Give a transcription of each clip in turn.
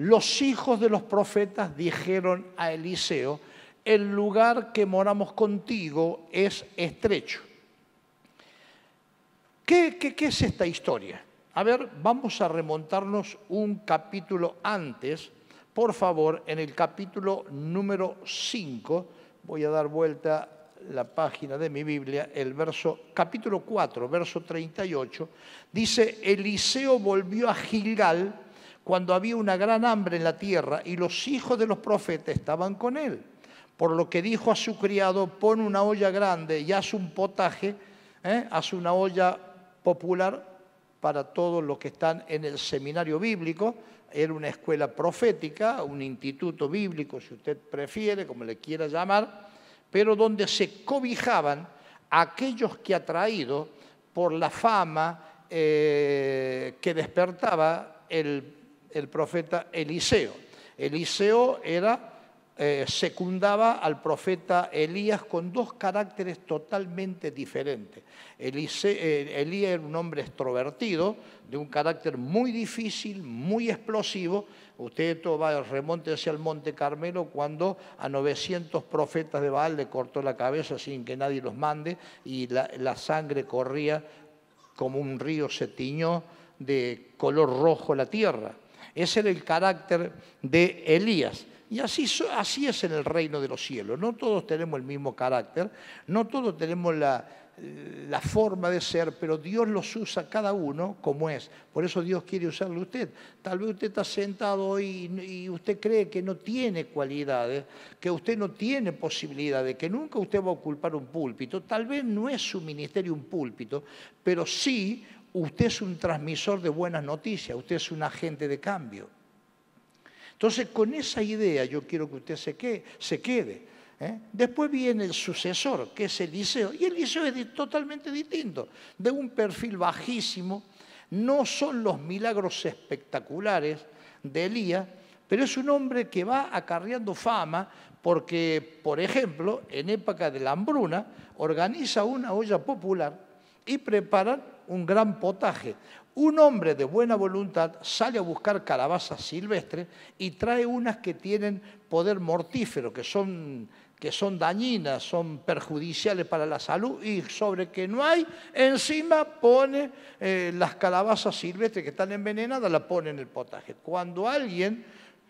los hijos de los profetas dijeron a Eliseo, el lugar que moramos contigo es estrecho. ¿Qué, es esta historia? A ver, vamos a remontarnos un capítulo antes, por favor, en el capítulo número 5, voy a dar vuelta la página de mi Biblia, el verso, capítulo 4, verso 38, dice, Eliseo volvió a Gilgal, cuando había una gran hambre en la tierra y los hijos de los profetas estaban con él. Por lo que dijo a su criado, pon una olla grande y haz un potaje, ¿eh? haz una olla popular para todos los que están en el seminario bíblico. Era una escuela profética, un instituto bíblico, si usted prefiere, como le quiera llamar, pero donde se cobijaban aquellos que atraído por la fama eh, que despertaba el el profeta Eliseo. Eliseo era, eh, secundaba al profeta Elías con dos caracteres totalmente diferentes. Eh, Elías era un hombre extrovertido, de un carácter muy difícil, muy explosivo. Usted todo va remonte hacia el Monte Carmelo cuando a 900 profetas de Baal le cortó la cabeza sin que nadie los mande y la, la sangre corría como un río se tiñó de color rojo la tierra. Ese era el carácter de Elías. Y así, es en el reino de los cielos. No todos tenemos el mismo carácter, no todos tenemos la, forma de ser, pero Dios los usa cada uno como es. Por eso Dios quiere usarlo a usted. Tal vez usted está sentado hoy y, y usted cree que no tiene cualidades, que usted no tiene posibilidades, que nunca usted va a ocupar un púlpito. Tal vez no es su ministerio un púlpito, pero sí usted es un transmisor de buenas noticias, usted es un agente de cambio. Entonces, con esa idea yo quiero que usted se quede. ¿eh? Después viene el sucesor, que es el Y el es totalmente distinto, de un perfil bajísimo. No son los milagros espectaculares de Elías, pero es un hombre que va acarreando fama porque, por ejemplo, en época de la hambruna, organiza una olla popular y prepara un gran potaje. Un hombre de buena voluntad sale a buscar calabazas silvestres y trae unas que tienen poder mortífero, que son, que son dañinas, son perjudiciales para la salud y sobre que no hay, encima pone eh, las calabazas silvestres que están envenenadas, la pone en el potaje. Cuando alguien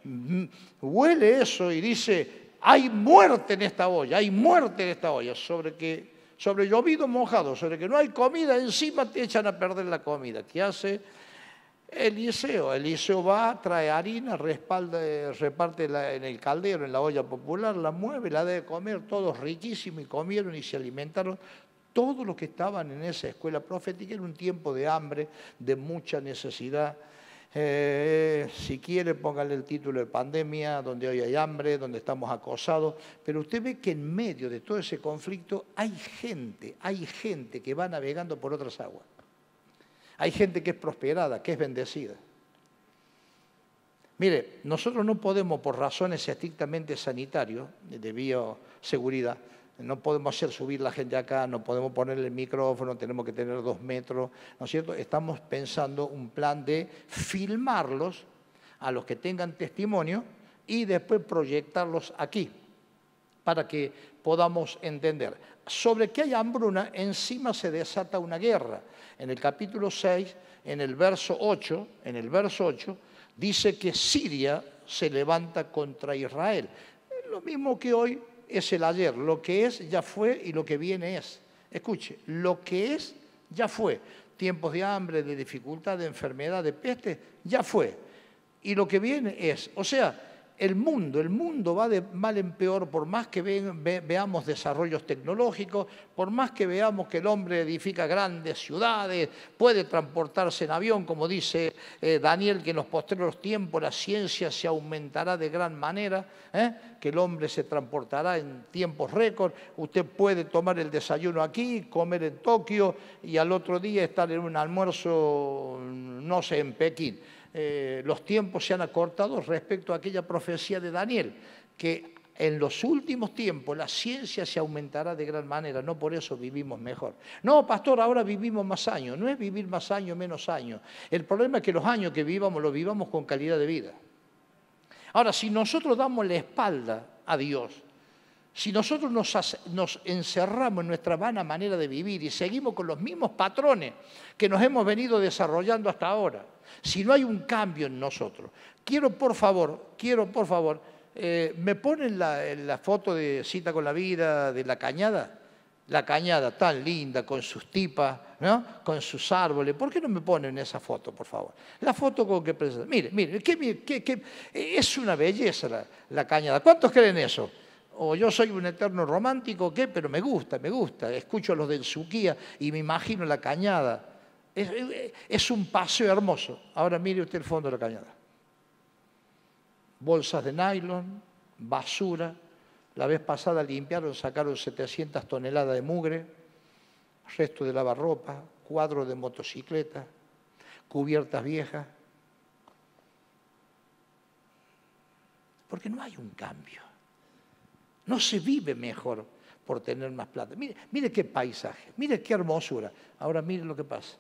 mm, huele eso y dice, hay muerte en esta olla, hay muerte en esta olla, sobre que sobre llovido mojado, sobre que no hay comida, encima te echan a perder la comida. ¿Qué hace Eliseo? Eliseo va, trae harina, respalda, eh, reparte en el caldero, en la olla popular, la mueve, la debe comer, todos riquísimos y comieron y se alimentaron. Todos los que estaban en esa escuela profética en un tiempo de hambre, de mucha necesidad. Eh, si quiere, póngale el título de pandemia, donde hoy hay hambre, donde estamos acosados. Pero usted ve que en medio de todo ese conflicto hay gente, hay gente que va navegando por otras aguas. Hay gente que es prosperada, que es bendecida. Mire, nosotros no podemos, por razones estrictamente sanitarias, de bioseguridad, no podemos hacer subir la gente acá, no podemos ponerle el micrófono, tenemos que tener dos metros, ¿no es cierto? Estamos pensando un plan de filmarlos a los que tengan testimonio y después proyectarlos aquí para que podamos entender. Sobre que hay hambruna, encima se desata una guerra. En el capítulo 6, en el verso 8, en el verso 8, dice que Siria se levanta contra Israel. Lo mismo que hoy es el ayer, lo que es ya fue y lo que viene es. Escuche, lo que es ya fue. Tiempos de hambre, de dificultad, de enfermedad, de peste, ya fue. Y lo que viene es. O sea, el mundo, el mundo va de mal en peor, por más que veamos desarrollos tecnológicos, por más que veamos que el hombre edifica grandes ciudades, puede transportarse en avión, como dice eh, Daniel, que en los posteriores tiempos la ciencia se aumentará de gran manera, ¿eh? que el hombre se transportará en tiempos récord, usted puede tomar el desayuno aquí, comer en Tokio y al otro día estar en un almuerzo, no sé, en Pekín. Eh, los tiempos se han acortado respecto a aquella profecía de Daniel, que en los últimos tiempos la ciencia se aumentará de gran manera, no por eso vivimos mejor. No, pastor, ahora vivimos más años, no es vivir más años, menos años. El problema es que los años que vivamos los vivamos con calidad de vida. Ahora, si nosotros damos la espalda a Dios, si nosotros nos, encerramos en nuestra vana manera de vivir y seguimos con los mismos patrones que nos hemos venido desarrollando hasta ahora, si no hay un cambio en nosotros. Quiero, por favor, quiero, por favor, eh, ¿me ponen eh, la, foto de Cita con la Vida de la cañada? la cañada tan linda, con sus tipas, ¿no? con sus árboles. ¿Por qué no me ponen esa foto, por favor? La foto con que presenta. Mire, mire, es una belleza la, cañada. ¿Cuántos creen eso? O yo soy un eterno romántico, ¿qué? Pero me gusta, me gusta. Escucho a los del Suquía y me imagino la cañada. Es, un paseo hermoso. Ahora mire usted el fondo de la cañada. Bolsas de nylon, basura. La vez pasada limpiaron, sacaron 700 toneladas de mugre, resto de lavarropa, cuadro de motocicleta, cubiertas viejas. Porque no hay un cambio. No se vive mejor por tener más plata. mire qué paisaje, mire qué hermosura. Ahora mire lo que pasa.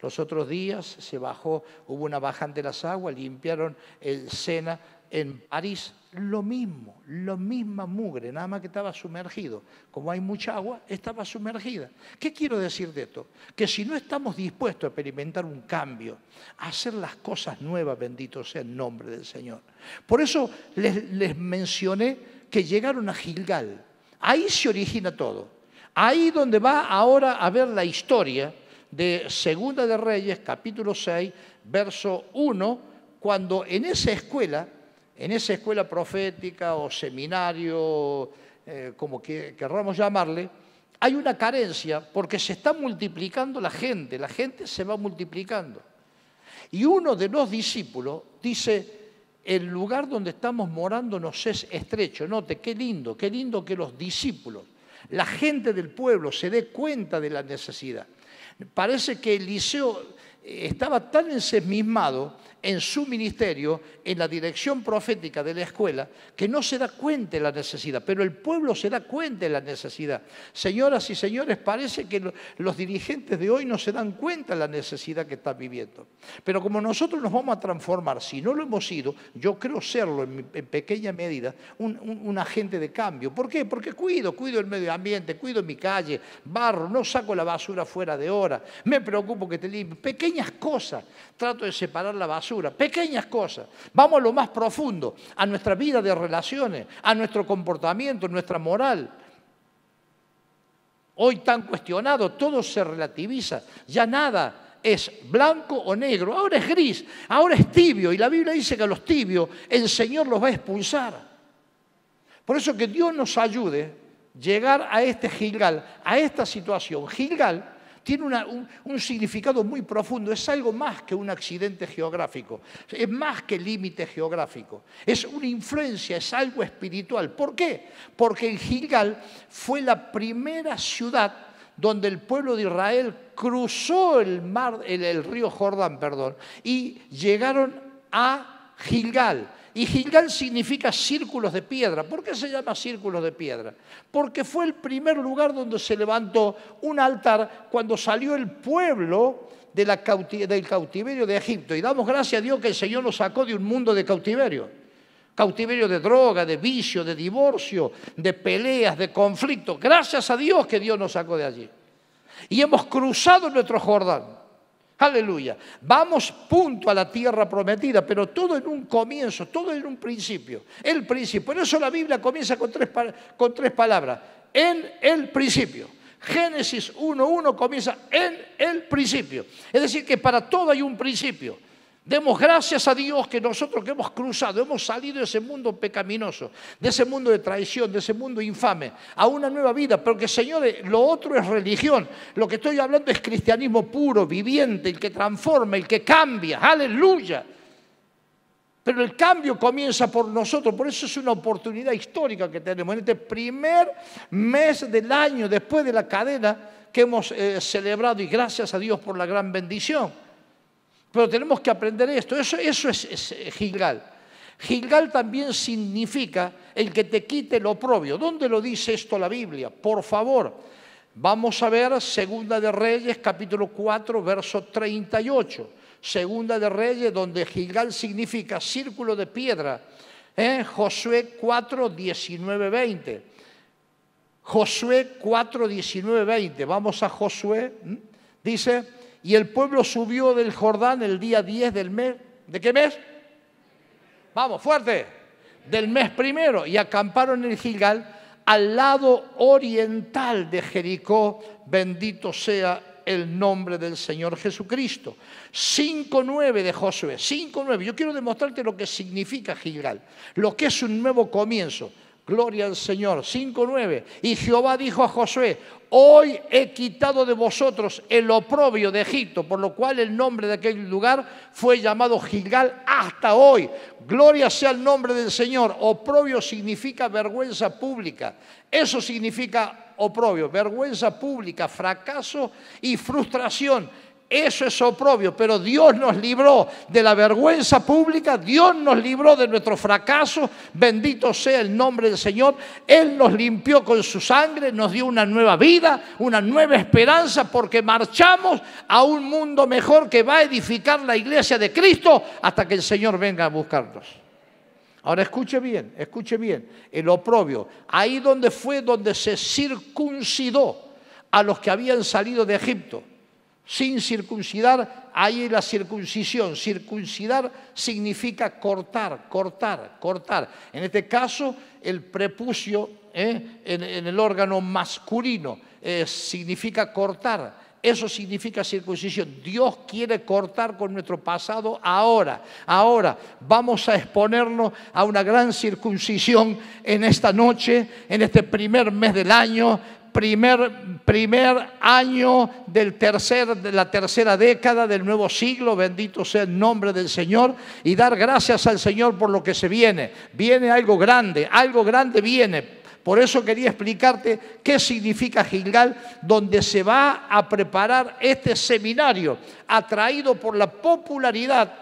Los otros días se bajó, hubo una bajante de las aguas, limpiaron el Sena en París, lo mismo, lo misma mugre, nada más que estaba sumergido. Como hay mucha agua, estaba sumergida. ¿Qué quiero decir de esto? Que si no estamos dispuestos a experimentar un cambio, a hacer las cosas nuevas, bendito sea el nombre del Señor. Por eso les, les mencioné que llegaron a Gilgal. Ahí se origina todo. Ahí donde va ahora a ver la historia de Segunda de Reyes, capítulo 6, verso 1, cuando en esa escuela, en esa escuela profética o seminario, eh, como que, querramos llamarle, hay una carencia porque se está multiplicando la gente, la gente se va multiplicando. Y uno de los discípulos dice, el lugar donde estamos morando nos es estrecho. Note, qué lindo, qué lindo que los discípulos, la gente del pueblo se dé cuenta de la necesidad. Parece que Eliseo eh, estaba tan ensemismado en su ministerio, en la dirección profética de la escuela, que no se da cuenta de la necesidad, pero el pueblo se da cuenta de la necesidad. Señoras y señores, parece que los dirigentes de hoy no se dan cuenta de la necesidad que están viviendo. Pero como nosotros nos vamos a transformar, si no lo hemos sido, yo creo serlo en, pequeña medida, un, agente de cambio. ¿Por qué? Porque cuido, cuido el medio ambiente, cuido mi calle, barro, no saco la basura fuera de hora, me preocupo que te limpie. Pequeñas cosas, trato de separar la basura pequeñas cosas. Vamos a lo más profundo, a nuestra vida de relaciones, a nuestro comportamiento, nuestra moral. Hoy tan cuestionado, todo se relativiza, ya nada es blanco o negro, ahora es gris, ahora es tibio, y la Biblia dice que a los tibios el Señor los va a expulsar. Por eso que Dios nos ayude a llegar a este Gilgal, a esta situación. Gilgal tiene un, significado muy profundo, es algo más que un accidente geográfico, es más que límite geográfico, es una influencia, es algo espiritual. ¿Por qué? Porque el Gilgal fue la primera ciudad donde el pueblo de Israel cruzó el, mar, el, río Jordán perdón, y llegaron a Gilgal. Y Gilgal significa círculos de piedra. ¿Por qué se llama círculos de piedra? Porque fue el primer lugar donde se levantó un altar cuando salió el pueblo del cautiverio de Egipto. Y damos gracias a Dios que el Señor nos sacó de un mundo de cautiverio. Cautiverio de droga, de vicio, de divorcio, de peleas, de conflictos. Gracias a Dios que Dios nos sacó de allí. Y hemos cruzado nuestro Jordán. Aleluya. Vamos punto a la tierra prometida, pero todo en un comienzo, todo en un principio. El principio. Por eso la Biblia comienza con tres, con tres palabras. En el principio. Génesis 1.1 comienza en el principio. Es decir, que para todo hay un principio. Demos gracias a Dios que nosotros que hemos cruzado, hemos salido de ese mundo pecaminoso, de ese mundo de traición, de ese mundo infame, a una nueva vida. Porque, señores, lo otro es religión. Lo que estoy hablando es cristianismo puro, viviente, el que transforma, el que cambia. Aleluya. Pero el cambio comienza por nosotros, por eso es una oportunidad histórica que tenemos. En este primer mes del año, después de la cadena que hemos eh, celebrado, y gracias a Dios por la gran bendición. Pero tenemos que aprender esto. Eso, es, eh, Gilgal. Gilgal también significa el que te quite lo propio. ¿Dónde lo dice esto la Biblia? Por favor, vamos a ver Segunda de Reyes, capítulo 4, verso 38. Segunda de Reyes, donde Gilgal significa círculo de piedra. ¿eh? Josué 4, 19, 20. Josué 4, 19, 20. Vamos a Josué. Dice, y el pueblo subió del Jordán el día 10 del mes. ¿De qué mes? Vamos, fuerte. Del mes primero. Y acamparon en el Gilgal al lado oriental de Jericó. Bendito sea el nombre del Señor Jesucristo. 5.9 de Josué. 5.9. Yo quiero demostrarte lo que significa Gilgal. Lo que es un nuevo comienzo. Gloria al Señor. 5.9. Y Jehová dijo a Josué, hoy he quitado de vosotros el oprobio de Egipto, por lo cual el nombre de aquel lugar fue llamado Gilgal hasta hoy. Gloria sea el nombre del Señor. Oprobio significa vergüenza pública. Eso significa oprobio, vergüenza pública, fracaso y frustración eso es oprobio, pero Dios nos libró de la vergüenza pública, Dios nos libró de nuestro fracaso, bendito sea el nombre del Señor, Él nos limpió con su sangre, nos dio una nueva vida, una nueva esperanza, porque marchamos a un mundo mejor que va a edificar la iglesia de Cristo hasta que el Señor venga a buscarnos. Ahora escuche bien, escuche bien, el oprobio, ahí donde fue donde se circuncidó a los que habían salido de Egipto sin circuncidar, ahí la circuncisión. Circuncidar significa cortar, cortar, cortar. En este caso, el prepucio ¿eh? en, el órgano masculino eh, significa cortar. Eso significa circuncisión. Dios quiere cortar con nuestro pasado ahora. Ahora vamos a exponernos a una gran circuncisión en esta noche, en este primer mes del año, primer, primer año del tercer, de la tercera década del nuevo siglo, bendito sea el nombre del Señor, y dar gracias al Señor por lo que se viene. Viene algo grande, algo grande viene. Por eso quería explicarte qué significa Gilgal, donde se va a preparar este seminario, atraído por la popularidad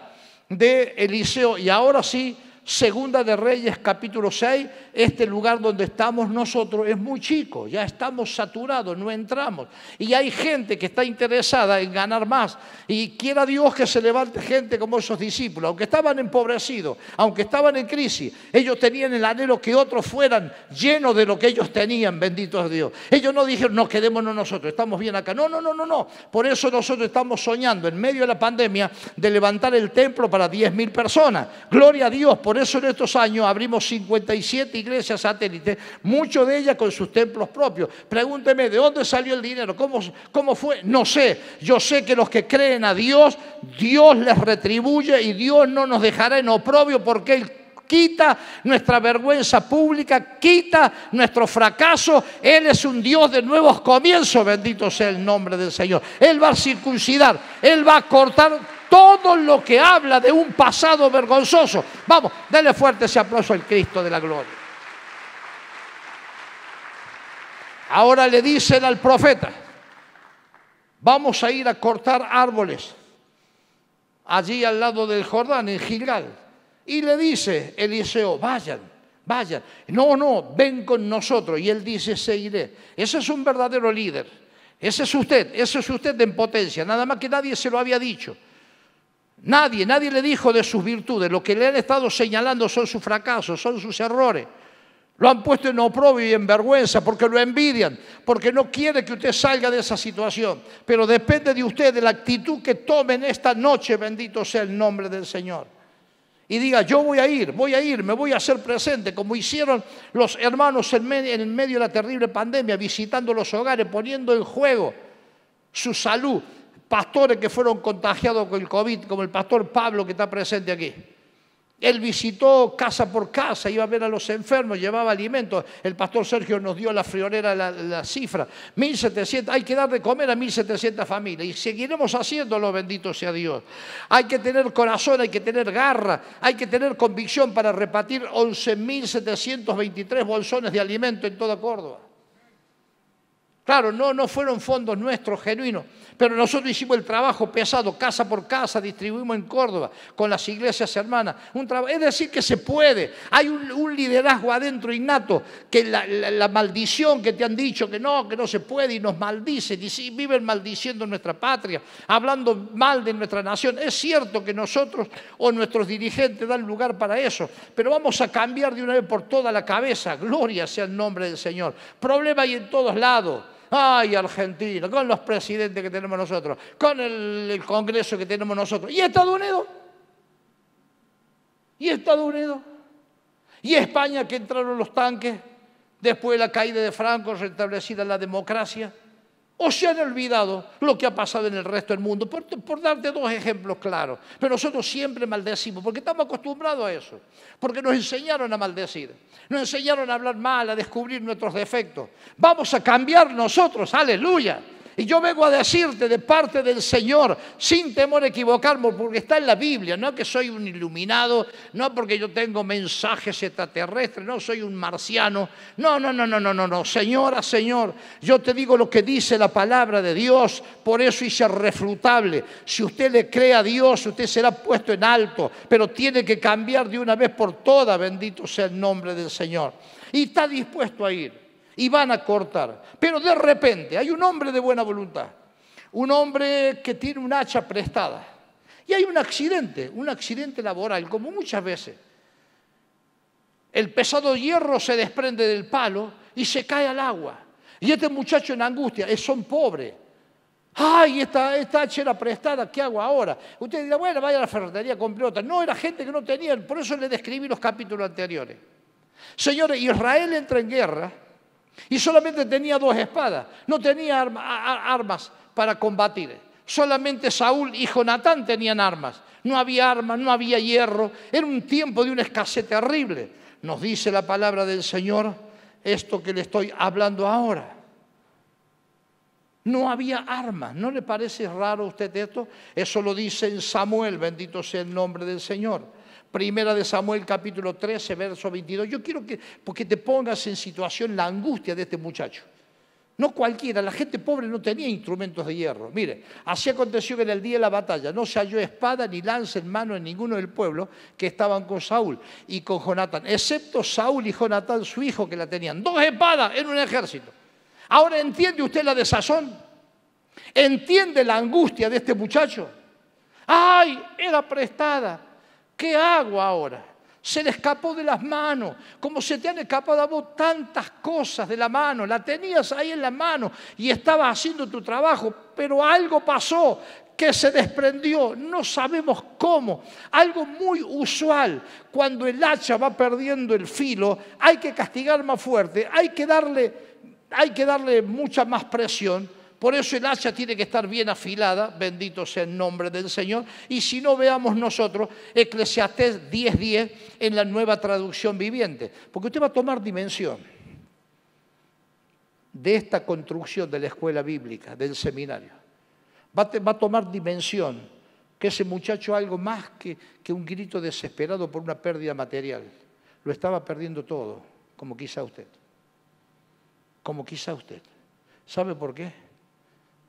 de Eliseo. Y ahora sí, Segunda de Reyes capítulo 6, este lugar donde estamos nosotros es muy chico, ya estamos saturados, no entramos. Y hay gente que está interesada en ganar más y quiera Dios que se levante gente como esos discípulos, aunque estaban empobrecidos, aunque estaban en crisis, ellos tenían el anhelo que otros fueran llenos de lo que ellos tenían, bendito Dios. Ellos no dijeron, no, quedémonos nosotros, estamos bien acá. No, no, no, no, no. Por eso nosotros estamos soñando en medio de la pandemia de levantar el templo para 10.000 personas. Gloria a Dios por por eso en estos años abrimos 57 iglesias satélites, muchas de ellas con sus templos propios. Pregúnteme, ¿de dónde salió el dinero? ¿Cómo, ¿Cómo fue? No sé. Yo sé que los que creen a Dios, Dios les retribuye y Dios no nos dejará en oprobio porque Él quita nuestra vergüenza pública, quita nuestro fracaso. Él es un Dios de nuevos comienzos, bendito sea el nombre del Señor. Él va a circuncidar, Él va a cortar todo lo que habla de un pasado vergonzoso. Vamos, dale fuerte ese aplauso al Cristo de la gloria. Ahora le dicen al profeta, vamos a ir a cortar árboles allí al lado del Jordán, en Gilgal. Y le dice Eliseo, vayan, vayan. No, no, ven con nosotros. Y él dice, seguiré. Ese es un verdadero líder. Ese es usted, ese es usted en potencia. Nada más que nadie se lo había dicho. Nadie, nadie le dijo de sus virtudes. Lo que le han estado señalando son sus fracasos, son sus errores. Lo han puesto en oprobio y en vergüenza porque lo envidian, porque no quiere que usted salga de esa situación. Pero depende de usted, de la actitud que en esta noche, bendito sea el nombre del Señor. Y diga, yo voy a ir, voy a ir, me voy a hacer presente, como hicieron los hermanos en, en medio de la terrible pandemia, visitando los hogares, poniendo en juego su salud, pastores que fueron contagiados con el COVID, como el pastor Pablo que está presente aquí. Él visitó casa por casa, iba a ver a los enfermos, llevaba alimentos. El pastor Sergio nos dio la friolera, la, la cifra. 1.700, hay que dar de comer a 1.700 familias. Y seguiremos haciéndolo, bendito sea Dios. Hay que tener corazón, hay que tener garra, hay que tener convicción para repartir 11.723 bolsones de alimento en toda Córdoba. Claro, no, no fueron fondos nuestros genuinos, pero nosotros hicimos el trabajo pesado, casa por casa, distribuimos en Córdoba, con las iglesias hermanas. Un es decir, que se puede. Hay un, liderazgo adentro innato, que la, maldición que te han dicho que no, que no se puede, y nos maldicen, y viven maldiciendo nuestra patria, hablando mal de nuestra nación. Es cierto que nosotros o nuestros dirigentes dan lugar para eso, pero vamos a cambiar de una vez por toda la cabeza. Gloria sea el nombre del Señor. Problema hay en todos lados ay Argentina, con los presidentes que tenemos nosotros, con el, Congreso que tenemos nosotros. ¿Y Estados Unidos? ¿Y Estados Unidos? ¿Y España que entraron los tanques después de la caída de Franco, restablecida la democracia? o se han olvidado lo que ha pasado en el resto del mundo. Por, darte dos ejemplos claros. Pero nosotros siempre maldecimos, porque estamos acostumbrados a eso. Porque nos enseñaron a maldecir. Nos enseñaron a hablar mal, a descubrir nuestros defectos. Vamos a cambiar nosotros, aleluya. Y yo vengo a decirte de parte del Señor, sin temor a equivocarme, porque está en la Biblia, no que soy un iluminado, no porque yo tengo mensajes extraterrestres, no soy un marciano. No, no, no, no, no, no, no. Señora, Señor, yo te digo lo que dice la palabra de Dios, por eso hice refutable. Si usted le cree a Dios, usted será puesto en alto, pero tiene que cambiar de una vez por todas, bendito sea el nombre del Señor. Y está dispuesto a ir y van a cortar. Pero de repente hay un hombre de buena voluntad, un hombre que tiene un hacha prestada. Y hay un accidente, un accidente laboral, como muchas veces. El pesado hierro se desprende del palo y se cae al agua. Y este muchacho en angustia, son pobres. ¡Ay, esta, esta hacha era prestada! ¿Qué hago ahora? Usted dirá, bueno, vaya a la ferretería, comprar otra. No, era gente que no tenía, por eso le describí los capítulos anteriores. Señores, Israel entra en guerra y solamente tenía dos espadas, no tenía armas para combatir. Solamente Saúl y Jonatán tenían armas. No había armas, no había hierro. Era un tiempo de una escasez terrible. Nos dice la palabra del Señor esto que le estoy hablando ahora. No había armas. ¿No le parece raro a usted esto? Eso lo dice en Samuel, bendito sea el nombre del Señor. Primera de Samuel capítulo 13, verso 22. Yo quiero que, porque te pongas en situación la angustia de este muchacho. No cualquiera, la gente pobre no tenía instrumentos de hierro. Mire, así aconteció que en el día de la batalla no se halló espada ni lanza en mano en ninguno del pueblo que estaban con Saúl y con Jonatán, excepto Saúl y Jonatán, su hijo, que la tenían. Dos espadas en un ejército. Ahora entiende usted la desazón. ¿Entiende la angustia de este muchacho? ¡Ay! Era prestada. ¿Qué hago ahora? Se le escapó de las manos, como se te han escapado a vos tantas cosas de la mano, la tenías ahí en la mano y estabas haciendo tu trabajo, pero algo pasó que se desprendió, no sabemos cómo, algo muy usual. Cuando el hacha va perdiendo el filo, hay que castigar más fuerte, hay que darle, hay que darle mucha más presión por eso el hacha tiene que estar bien afilada, bendito sea el nombre del Señor. Y si no veamos nosotros Eclesiastés 10.10 en la nueva traducción viviente, porque usted va a tomar dimensión de esta construcción de la escuela bíblica, del seminario. Va a, tomar dimensión que ese muchacho algo más que, que un grito desesperado por una pérdida material. Lo estaba perdiendo todo, como quizá usted. Como quizá usted. ¿Sabe por qué?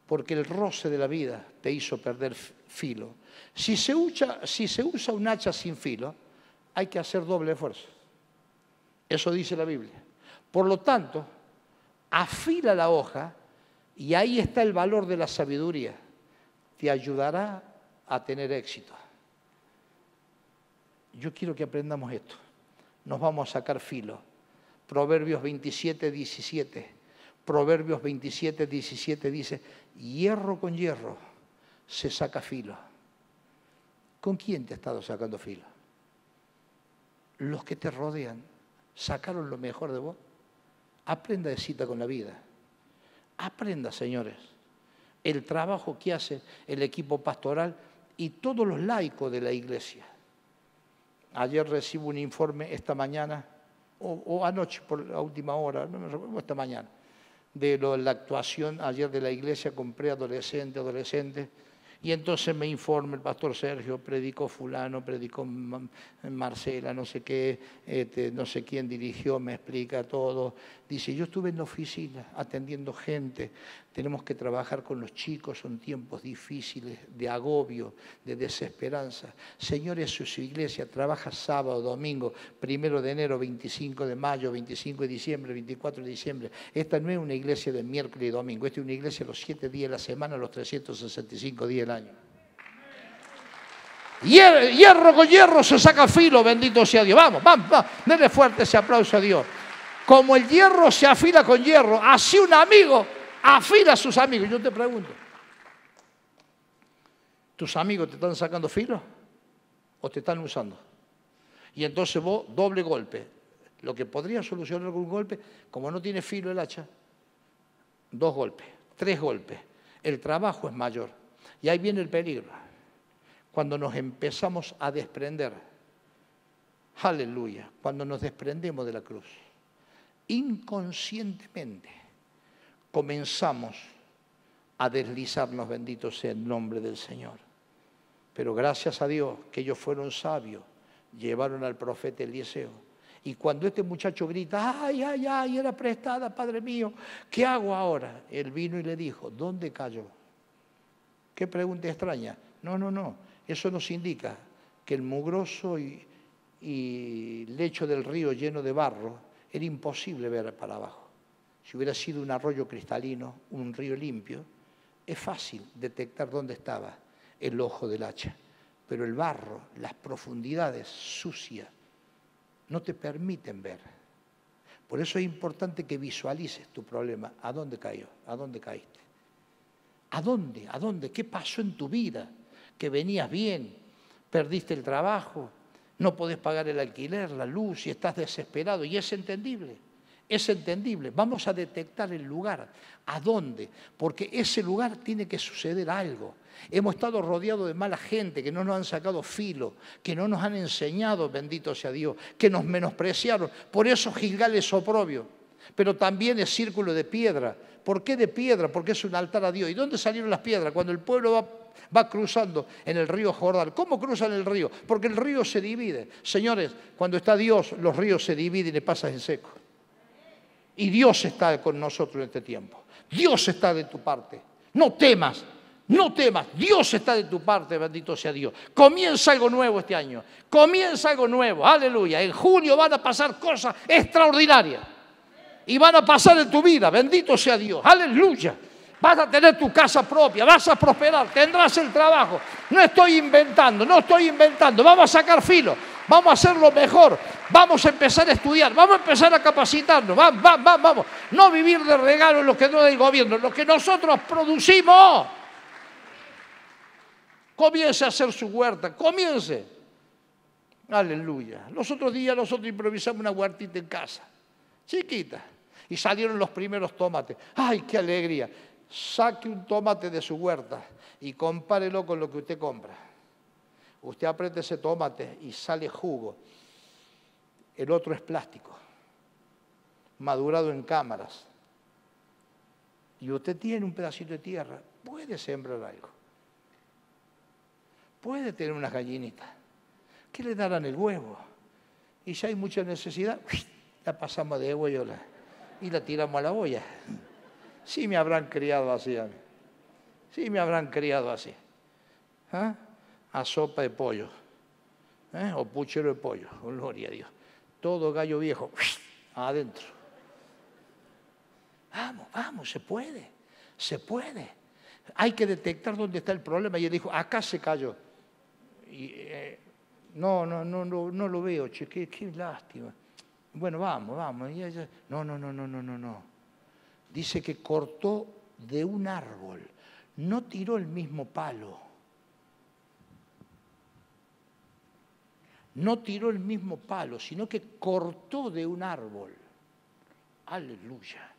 porque el roce de la vida te hizo perder filo. Si se, usa, un hacha sin filo, hay que hacer doble esfuerzo. Eso dice la Biblia. Por lo tanto, afila la hoja y ahí está el valor de la sabiduría. Te ayudará a tener éxito. Yo quiero que aprendamos esto. Nos vamos a sacar filo. Proverbios 27, 17. Proverbios 27, 17 dice, hierro con hierro se saca filo. ¿Con quién te ha estado sacando filo? Los que te rodean sacaron lo mejor de vos. Aprenda de cita con la vida. Aprenda, señores, el trabajo que hace el equipo pastoral y todos los laicos de la iglesia. Ayer recibo un informe esta mañana, o, anoche, por la última hora, no me recuerdo, esta mañana, de la actuación ayer de la iglesia con preadolescentes, adolescentes. Adolescente, y entonces me informa el pastor Sergio, predicó fulano, predicó Marcela, no sé qué, este, no sé quién dirigió, me explica todo. Dice, yo estuve en la oficina atendiendo gente, tenemos que trabajar con los chicos, son tiempos difíciles, de agobio, de desesperanza. Señores, su iglesia trabaja sábado, domingo, primero de enero, 25 de mayo, 25 de diciembre, 24 de diciembre. Esta no es una iglesia de miércoles y domingo, esta es una iglesia los siete días de la semana, los 365 días hierro con hierro se saca filo, bendito sea Dios. Vamos, vamos, vamos, denle fuerte ese aplauso a Dios. Como el hierro se afila con hierro, así un amigo afila a sus amigos. Yo te pregunto, ¿tus amigos te están sacando filo o te están usando? Y entonces vos doble golpe. Lo que podría solucionar con un golpe, como no tiene filo el hacha, dos golpes, tres golpes. El trabajo es mayor. Y ahí viene el peligro. Cuando nos empezamos a desprender, aleluya, cuando nos desprendemos de la cruz, inconscientemente comenzamos a deslizarnos, bendito sea el nombre del Señor. Pero gracias a Dios que ellos fueron sabios, llevaron al profeta Eliseo. Y cuando este muchacho grita, ay, ay, ay, era prestada, Padre mío, ¿qué hago ahora? Él vino y le dijo, ¿dónde cayó? Qué pregunta extraña. No, no, no. Eso nos indica que el mugroso y, y lecho del río lleno de barro era imposible ver para abajo. Si hubiera sido un arroyo cristalino, un río limpio, es fácil detectar dónde estaba el ojo del hacha. Pero el barro, las profundidades sucias, no te permiten ver. Por eso es importante que visualices tu problema, a dónde cayó, a dónde caíste. ¿A dónde? ¿A dónde? ¿Qué pasó en tu vida? Que venías bien, perdiste el trabajo, no podés pagar el alquiler, la luz y estás desesperado. Y es entendible, es entendible. Vamos a detectar el lugar, a dónde, porque ese lugar tiene que suceder algo. Hemos estado rodeados de mala gente que no nos han sacado filo, que no nos han enseñado, bendito sea Dios, que nos menospreciaron. Por eso Gilgal es oprobio, pero también es círculo de piedra, ¿Por qué de piedra? Porque es un altar a Dios. ¿Y dónde salieron las piedras? Cuando el pueblo va, cruzando en el río Jordán. ¿Cómo cruzan el río? Porque el río se divide. Señores, cuando está Dios, los ríos se dividen y pasan en seco. Y Dios está con nosotros en este tiempo. Dios está de tu parte. No temas, no temas, Dios está de tu parte, bendito sea Dios. Comienza algo nuevo este año. Comienza algo nuevo, aleluya. En junio van a pasar cosas extraordinarias y van a pasar en tu vida. Bendito sea Dios. Aleluya. Vas a tener tu casa propia, vas a prosperar, tendrás el trabajo. No estoy inventando, no estoy inventando. Vamos a sacar filo, vamos a hacerlo mejor, vamos a empezar a estudiar, vamos a empezar a capacitarnos, vamos, vamos, vamos. No vivir de regalo lo que no el gobierno, lo que nosotros producimos. Comience a hacer su huerta, comience. Aleluya. Los otros días nosotros improvisamos una huertita en casa, chiquita y salieron los primeros tomates. ¡Ay, qué alegría! Saque un tomate de su huerta y compárelo con lo que usted compra. Usted aprieta ese tomate y sale jugo. El otro es plástico, madurado en cámaras. Y usted tiene un pedacito de tierra, puede sembrar algo. Puede tener unas gallinitas. ¿Qué le darán el huevo? Y si hay mucha necesidad, la pasamos de huevo y la y la tiramos a la olla. Sí me habrán criado así a Sí me habrán criado así. ¿Ah? A sopa de pollo. ¿eh? O puchero de pollo. Oh, gloria a Dios. Todo gallo viejo. Adentro. Vamos, vamos, se puede. Se puede. Hay que detectar dónde está el problema. Y él dijo, acá se cayó. Y, eh, no, no, no, no, lo veo, che, qué lástima. Bueno, vamos, vamos. no, no, no, no, no, no, no. Dice que cortó de un árbol, no tiró el mismo palo. No tiró el mismo palo, sino que cortó de un árbol. Aleluya.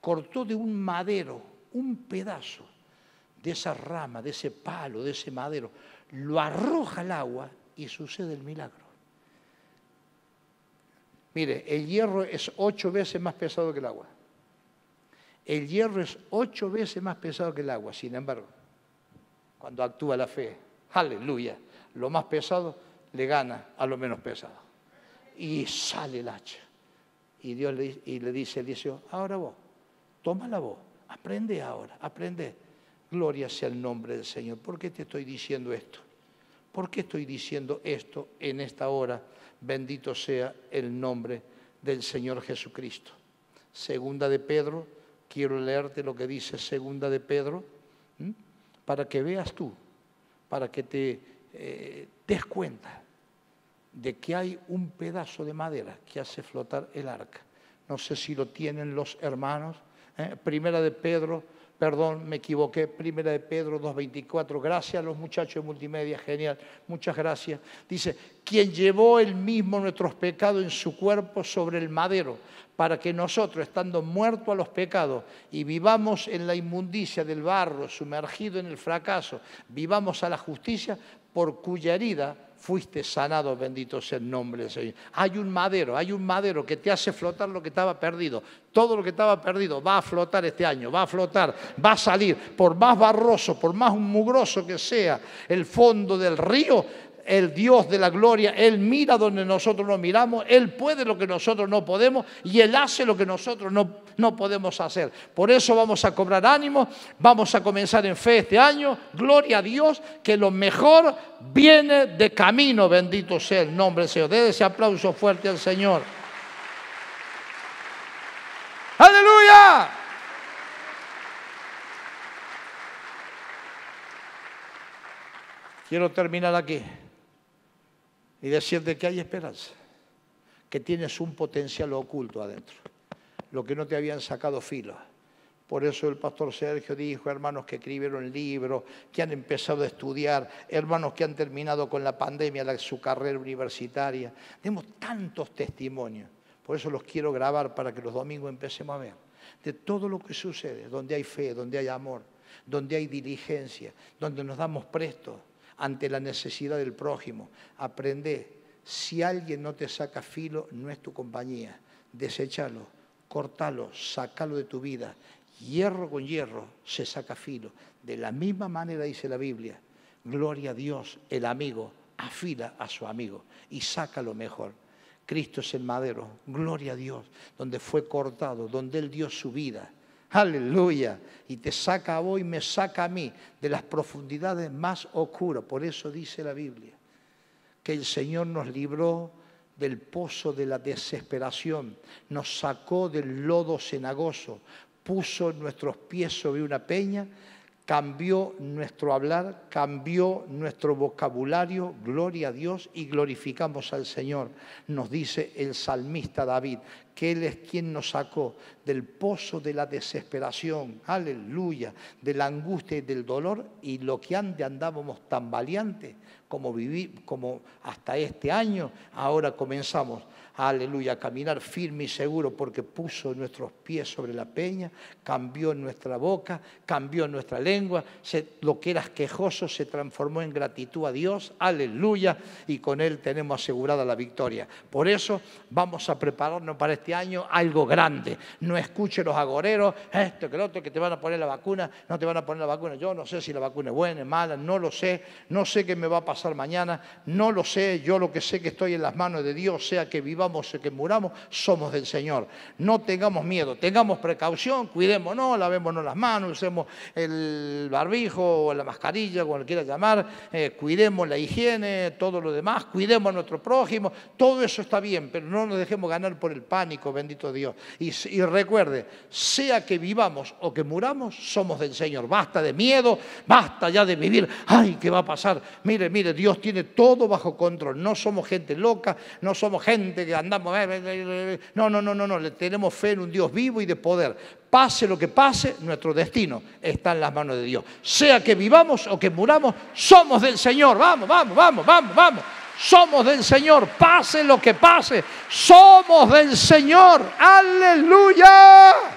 Cortó de un madero, un pedazo de esa rama, de ese palo, de ese madero. Lo arroja al agua y sucede el milagro. Mire, el hierro es ocho veces más pesado que el agua. El hierro es ocho veces más pesado que el agua, sin embargo, cuando actúa la fe, aleluya, lo más pesado le gana a lo menos pesado. Y sale el hacha. Y Dios le, y le dice, le dice, ahora vos, toma la voz, aprende ahora, aprende. Gloria sea el nombre del Señor. ¿Por qué te estoy diciendo esto? ¿Por qué estoy diciendo esto en esta hora? Bendito sea el nombre del Señor Jesucristo. Segunda de Pedro, quiero leerte lo que dice Segunda de Pedro, para que veas tú, para que eh, te des cuenta de que hay un pedazo de madera que hace flotar el arca. No sé si lo tienen los hermanos. ¿eh? Primera de Pedro Perdón, me equivoqué. Primera de Pedro 2.24. Gracias a los muchachos de multimedia, genial. Muchas gracias. Dice, quien llevó el mismo nuestros pecados en su cuerpo sobre el madero, para que nosotros, estando muertos a los pecados y vivamos en la inmundicia del barro, sumergido en el fracaso, vivamos a la justicia, por cuya herida fuiste sanado, bendito sea el nombre del Señor. Hay un madero, hay un madero que te hace flotar lo que estaba perdido. Todo lo que estaba perdido va a flotar este año, va a flotar, va a salir. Por más barroso, por más mugroso que sea el fondo del río, el Dios de la gloria, Él mira donde nosotros no miramos, Él puede lo que nosotros no podemos y Él hace lo que nosotros no, podemos hacer. Por eso vamos a cobrar ánimo, vamos a comenzar en fe este año. Gloria a Dios, que lo mejor viene de camino, bendito sea el nombre del Señor. De ese aplauso fuerte al Señor. Aleluya. Quiero terminar aquí y decirte que hay esperanza, que tienes un potencial oculto adentro, lo que no te habían sacado filo. Por eso el pastor Sergio dijo, hermanos que escribieron libros, que han empezado a estudiar, hermanos que han terminado con la pandemia la, su carrera universitaria. Tenemos tantos testimonios. Por eso los quiero grabar para que los domingos empecemos a ver. De todo lo que sucede, donde hay fe, donde hay amor, donde hay diligencia, donde nos damos presto ante la necesidad del prójimo. Aprende, si alguien no te saca filo, no es tu compañía. Desechalo, cortalo, sacalo de tu vida. Hierro con hierro se saca filo. De la misma manera dice la Biblia, gloria a Dios, el amigo afila a su amigo y saca lo mejor. Cristo es el madero, gloria a Dios, donde fue cortado, donde Él dio su vida Aleluya. Y te saca a vos y me saca a mí de las profundidades más oscuras. Por eso dice la Biblia que el Señor nos libró del pozo de la desesperación, nos sacó del lodo cenagoso, puso nuestros pies sobre una peña cambió nuestro hablar, cambió nuestro vocabulario, gloria a Dios y glorificamos al Señor, nos dice el salmista David, que Él es quien nos sacó del pozo de la desesperación, aleluya, de la angustia y del dolor y lo que antes andábamos tan valientes como, viví, como hasta este año, ahora comenzamos aleluya, caminar firme y seguro porque puso nuestros pies sobre la peña, cambió nuestra boca, cambió nuestra lengua, lo que era quejoso se transformó en gratitud a Dios, aleluya, y con Él tenemos asegurada la victoria. Por eso vamos a prepararnos para este año algo grande. No escuche los agoreros, esto que el otro, que te van a poner la vacuna, no te van a poner la vacuna. Yo no sé si la vacuna es buena, es mala, no lo sé, no sé qué me va a pasar mañana, no lo sé, yo lo que sé que estoy en las manos de Dios, sea que viva eh, que muramos, somos del Señor. No tengamos miedo, tengamos precaución, cuidémonos, lavémonos las manos, usemos el barbijo o la mascarilla, como quiera llamar, eh, cuidemos la higiene, todo lo demás, cuidemos a nuestro prójimo, todo eso está bien, pero no nos dejemos ganar por el pánico, bendito Dios. Y, y recuerde, sea que vivamos o que muramos, somos del Señor. Basta de miedo, basta ya de vivir, ay, ¿qué va a pasar? Mire, mire, Dios tiene todo bajo control. No somos gente loca, no somos gente que andamos. No, no, no, no, no. Tenemos fe en un Dios vivo y de poder. Pase lo que pase, nuestro destino está en las manos de Dios. Sea que vivamos o que muramos, somos del Señor. Vamos, vamos, vamos, vamos, vamos. Somos del Señor. Pase lo que pase. Somos del Señor. Aleluya.